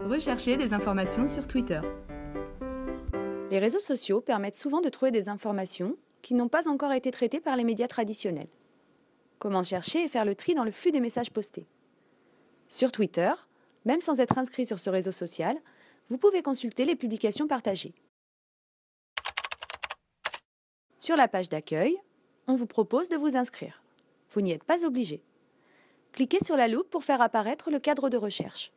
Recherchez des informations sur Twitter. Les réseaux sociaux permettent souvent de trouver des informations qui n'ont pas encore été traitées par les médias traditionnels. Comment chercher et faire le tri dans le flux des messages postés Sur Twitter, même sans être inscrit sur ce réseau social, vous pouvez consulter les publications partagées. Sur la page d'accueil, on vous propose de vous inscrire. Vous n'y êtes pas obligé. Cliquez sur la loupe pour faire apparaître le cadre de recherche.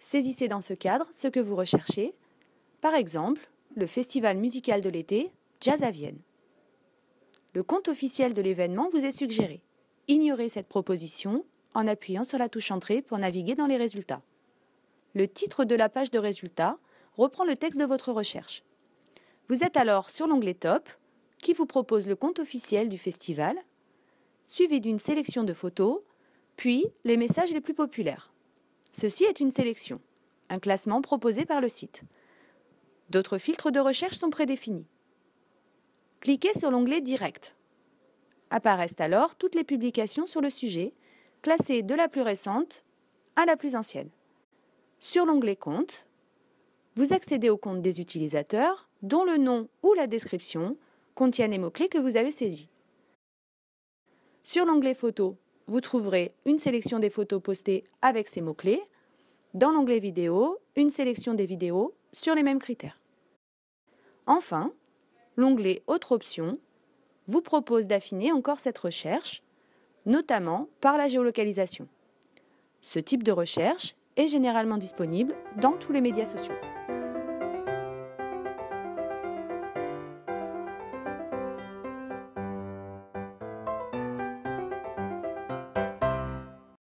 Saisissez dans ce cadre ce que vous recherchez, par exemple le festival musical de l'été Jazz à Vienne. Le compte officiel de l'événement vous est suggéré. Ignorez cette proposition en appuyant sur la touche Entrée pour naviguer dans les résultats. Le titre de la page de résultats reprend le texte de votre recherche. Vous êtes alors sur l'onglet Top, qui vous propose le compte officiel du festival, suivi d'une sélection de photos, puis les messages les plus populaires. Ceci est une sélection, un classement proposé par le site. D'autres filtres de recherche sont prédéfinis. Cliquez sur l'onglet Direct. Apparaissent alors toutes les publications sur le sujet, classées de la plus récente à la plus ancienne. Sur l'onglet Compte, vous accédez au compte des utilisateurs dont le nom ou la description contiennent les mots-clés que vous avez saisis. Sur l'onglet photo vous trouverez une sélection des photos postées avec ces mots-clés. Dans l'onglet Vidéo, une sélection des vidéos sur les mêmes critères. Enfin, l'onglet Autres options vous propose d'affiner encore cette recherche, notamment par la géolocalisation. Ce type de recherche est généralement disponible dans tous les médias sociaux.